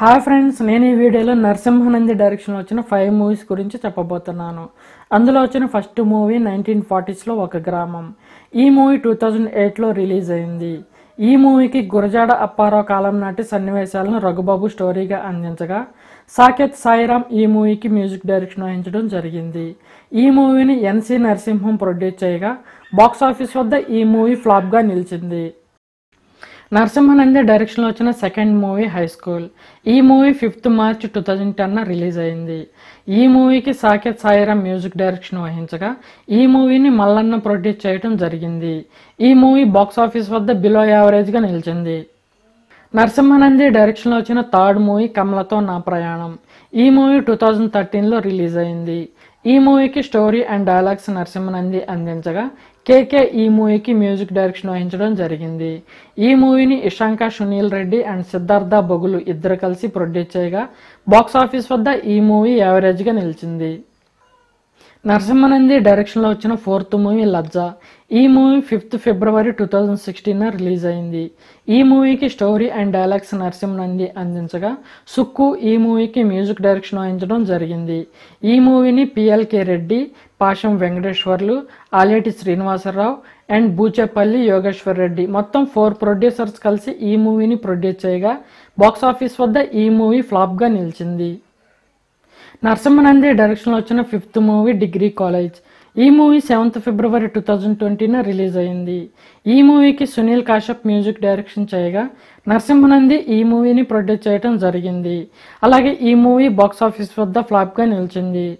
hi friends నేను ఈ వీడియోలో నరసింహానంది డైరెక్షన్లో వచ్చిన ఫైవ్ మూవీస్ గురించి చెప్పబోతున్నాను అందులో వచ్చిన ఫస్ట్ మూవీ నైన్టీన్ ఫార్టీస్లో ఒక గ్రామం ఈ మూవీ టూ థౌజండ్ ఎయిట్లో రిలీజ్ అయింది ఈ మూవీకి గురజాడ అప్పారావు కాలం నాటి సన్నివేశాలను రఘుబాబు స్టోరీగా అందించగా సాకేత్ సాయిరామ్ ఈ మూవీకి మ్యూజిక్ డైరెక్షన్ వహించడం జరిగింది ఈ మూవీని ఎన్సీ నరసింహం ప్రొడ్యూస్ చేయగా బాక్సాఫీస్ వద్ద ఈ మూవీ ఫ్లాప్గా నిలిచింది నరసింహనంద డైరెక్షన్లో వచ్చిన సెకండ్ మూవీ హై స్కూల్ ఈ movie fifth March two thousand టెన్న రిలీజ్ అయింది ఈ మూవీకి సాకేత్ సాయిరామ్ మ్యూజిక్ డైరెక్షన్ వహించగా ఈ మూవీని మల్లన్న ప్రొడ్యూస్ చేయడం జరిగింది ఈ మూవీ బాక్స్ ఆఫీస్ వద్ద బిలో యావరేజ్గా నిలిచింది నరసింహానంది డైరెక్షన్లో వచ్చిన థర్డ్ మూవీ కమలతో నా ప్రయాణం ఈ మూవీ టూ థౌజండ్ థర్టీన్లో రిలీజ్ అయింది ఈ మూవీకి స్టోరీ అండ్ డైలాగ్స్ నరసింహనంది అందించగా కేకే ఈ మూవీకి మ్యూజిక్ డైరెక్షన్ వహించడం జరిగింది ఈ మూవీని ఇషాంక సునీల్ రెడ్డి అండ్ సిద్ధార్థ బొగులు ఇద్దరు కలిసి ప్రొడ్యూస్ చేయగా బాక్సాఫీస్ వద్ద ఈ మూవీ యావరేజ్గా నిలిచింది నరసింహనంది డైరెక్షన్లో వచ్చిన ఫోర్త్ మూవీ లజ్జా ఈ movie fifth February two thousand sixteen release అయింది ఈ మూవీకి స్టోరీ అండ్ డైలాగ్స్ నరసింహనంది అందించగా సుక్కు ఈ మూవీకి మ్యూజిక్ డైరెక్షన్ వహించడం జరిగింది ఈ మూవీని పిఎల్కే రెడ్డి పాషం వెంకటేశ్వర్లు ఆలేటి శ్రీనివాసరావు అండ్ బూచేపల్లి యోగేశ్వర్ రెడ్డి మొత్తం ఫోర్ ప్రొడ్యూసర్స్ కలిసి ఈ మూవీని ప్రొడ్యూస్ చేయగా బాక్సాఫీస్ వద్ద ఈ మూవీ ఫ్లాప్గా నిలిచింది నరసింహనంది డైరెక్షన్లో వచ్చిన ఫిఫ్త్ మూవీ డిగ్రీ కాలేజ్ ఈ movie seventh February two thousand twenty release అయింది ఈ మూవీకి సునీల్ కాశ్యప్ మ్యూజిక్ డైరెక్షన్ చేయగా నరసింహనంది ఈ మూవీని ప్రొడ్యూస్ చేయడం జరిగింది అలాగే ఈ మూవీ బాక్సాఫీస్ వద్ద ఫ్లాప్గా నిలిచింది